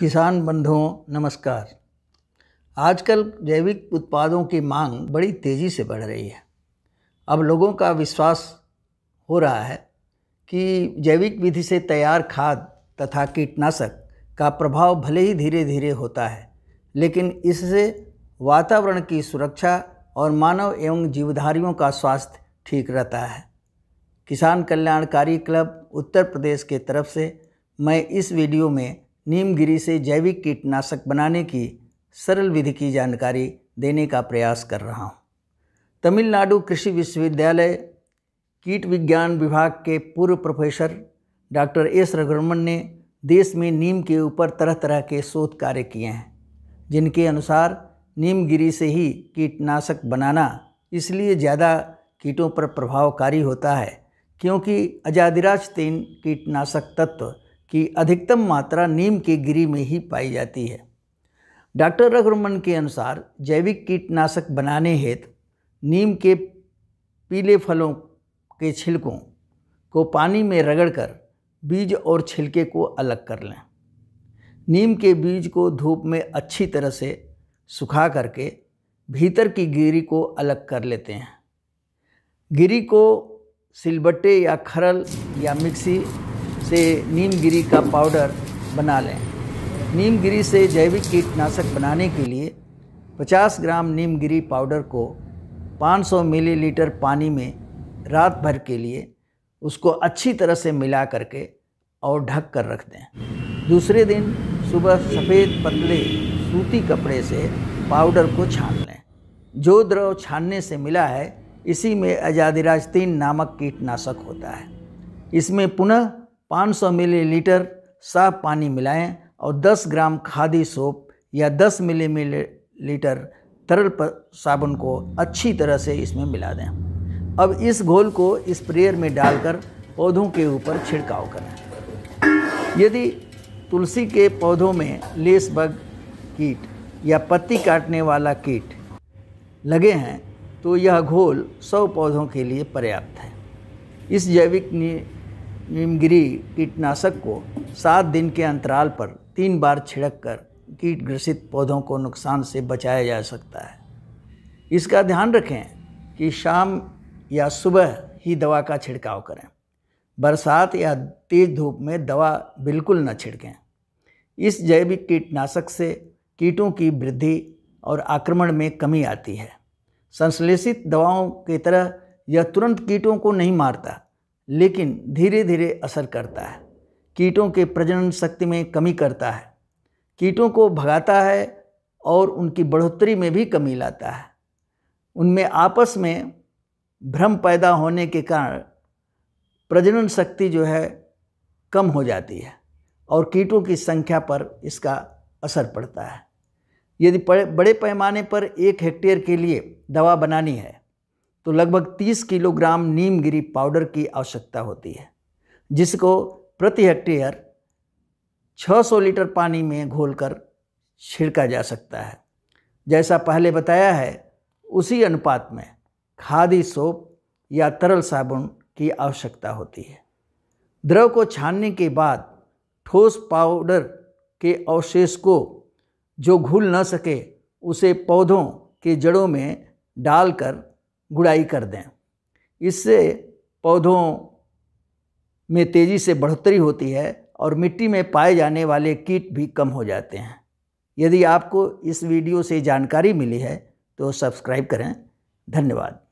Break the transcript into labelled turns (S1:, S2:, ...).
S1: किसान बंधुओं नमस्कार आजकल जैविक उत्पादों की मांग बड़ी तेज़ी से बढ़ रही है अब लोगों का विश्वास हो रहा है कि जैविक विधि से तैयार खाद तथा कीटनाशक का प्रभाव भले ही धीरे धीरे होता है लेकिन इससे वातावरण की सुरक्षा और मानव एवं जीवधारियों का स्वास्थ्य ठीक रहता है किसान कल्याणकारी क्लब उत्तर प्रदेश के तरफ से मैं इस वीडियो में नीमगिरी से जैविक कीटनाशक बनाने की सरल विधि की जानकारी देने का प्रयास कर रहा हूँ तमिलनाडु कृषि विश्वविद्यालय कीट विज्ञान विभाग के पूर्व प्रोफेसर डॉक्टर एस रघुरमन ने देश में नीम के ऊपर तरह तरह के शोध कार्य किए हैं जिनके अनुसार नीमगिरी से ही कीटनाशक बनाना इसलिए ज़्यादा कीटों पर प्रभावकारी होता है क्योंकि अजादिराज तीन कीटनाशक तत्व की अधिकतम मात्रा नीम के गिरी में ही पाई जाती है डॉक्टर रघुरमन के अनुसार जैविक कीटनाशक बनाने हेतु नीम के पीले फलों के छिलकों को पानी में रगड़कर बीज और छिलके को अलग कर लें नीम के बीज को धूप में अच्छी तरह से सुखा करके भीतर की गिरी को अलग कर लेते हैं गिरी को सिलबट्टे या खरल या मिक्सी से नीमगिरी का पाउडर बना लें नीमगिरी से जैविक कीटनाशक बनाने के लिए 50 ग्राम नीमगिरी पाउडर को 500 मिलीलीटर पानी में रात भर के लिए उसको अच्छी तरह से मिला करके और ढक कर रख दें दूसरे दिन सुबह सफ़ेद पतले सूती कपड़े से पाउडर को छान लें जो द्रव छानने से मिला है इसी में अजादिराजतीन नामक कीटनाशक होता है इसमें पुनः 500 मिलीलीटर साफ पानी मिलाएं और 10 ग्राम खादी सोप या 10 मिलीलीटर तरल साबुन को अच्छी तरह से इसमें मिला दें अब इस घोल को स्प्रेयर में डालकर पौधों के ऊपर छिड़काव करें यदि तुलसी के पौधों में लेस बग कीट या पत्ती काटने वाला कीट लगे हैं तो यह घोल सौ पौधों के लिए पर्याप्त है इस जैविक निमगिरी कीटनाशक को सात दिन के अंतराल पर तीन बार छिड़क कर कीट ग्रसित पौधों को नुकसान से बचाया जा सकता है इसका ध्यान रखें कि शाम या सुबह ही दवा का छिड़काव करें बरसात या तेज़ धूप में दवा बिल्कुल न छिड़कें इस जैविक कीटनाशक से कीटों की वृद्धि और आक्रमण में कमी आती है संश्लेषित दवाओं की तरह यह तुरंत कीटों को नहीं मारता लेकिन धीरे धीरे असर करता है कीटों के प्रजनन शक्ति में कमी करता है कीटों को भगाता है और उनकी बढ़ोतरी में भी कमी लाता है उनमें आपस में भ्रम पैदा होने के कारण प्रजनन शक्ति जो है कम हो जाती है और कीटों की संख्या पर इसका असर पड़ता है यदि बड़े पैमाने पर एक हेक्टेयर के लिए दवा बनानी है तो लगभग 30 किलोग्राम नीम गिरी पाउडर की आवश्यकता होती है जिसको प्रति हेक्टेयर 600 लीटर पानी में घोलकर छिड़का जा सकता है जैसा पहले बताया है उसी अनुपात में खादी सोप या तरल साबुन की आवश्यकता होती है द्रव को छानने के बाद ठोस पाउडर के अवशेष को जो घुल न सके उसे पौधों के जड़ों में डालकर गुड़ाई कर दें इससे पौधों में तेज़ी से बढ़ोतरी होती है और मिट्टी में पाए जाने वाले कीट भी कम हो जाते हैं यदि आपको इस वीडियो से जानकारी मिली है तो सब्सक्राइब करें धन्यवाद